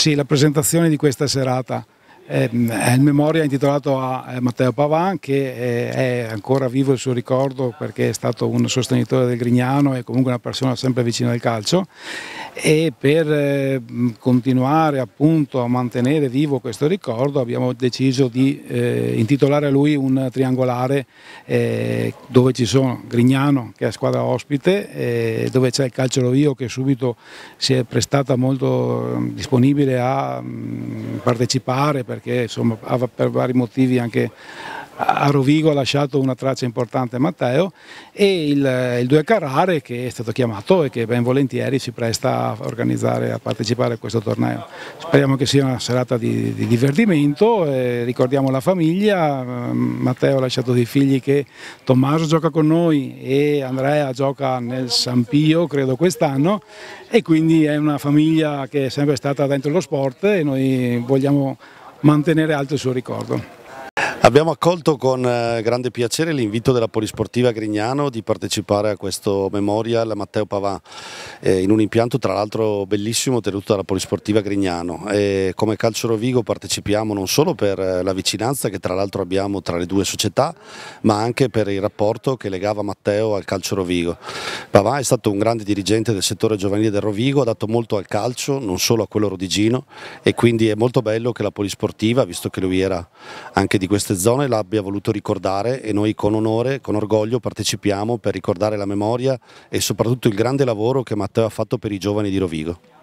Sì, la presentazione di questa serata ehm, è in memoria intitolato a eh, Matteo Pavan che eh, è ancora vivo il suo ricordo perché è stato un sostenitore del Grignano e comunque una persona sempre vicina al calcio e per eh, continuare appunto a mantenere vivo questo ricordo abbiamo deciso di eh, intitolare a lui un triangolare eh, dove ci sono Grignano che è squadra ospite, eh, dove c'è il calcio Rovio che subito si è prestata molto mm, disponibile a mh, mm, partecipare perché insomma, per vari motivi anche a Rovigo ha lasciato una traccia importante Matteo e il, il 2 Carrare che è stato chiamato e che ben volentieri si presta a organizzare, e a partecipare a questo torneo. Speriamo che sia una serata di, di divertimento, eh, ricordiamo la famiglia, Matteo ha lasciato dei figli che Tommaso gioca con noi e Andrea gioca nel San Pio credo quest'anno e quindi è una famiglia che è sempre stata dentro lo sport e noi vogliamo mantenere alto il suo ricordo. Abbiamo accolto con eh, grande piacere l'invito della Polisportiva Grignano di partecipare a questo memorial a Matteo Pavà eh, in un impianto tra l'altro bellissimo tenuto dalla Polisportiva Grignano. E come Calcio Rovigo partecipiamo non solo per eh, la vicinanza che tra l'altro abbiamo tra le due società ma anche per il rapporto che legava Matteo al Calcio Rovigo. Pavà è stato un grande dirigente del settore giovanile del Rovigo, ha dato molto al calcio, non solo a quello rodigino e quindi è molto bello che la Polisportiva, visto che lui era anche di questa queste zone l'abbia voluto ricordare e noi con onore, con orgoglio partecipiamo per ricordare la memoria e soprattutto il grande lavoro che Matteo ha fatto per i giovani di Rovigo.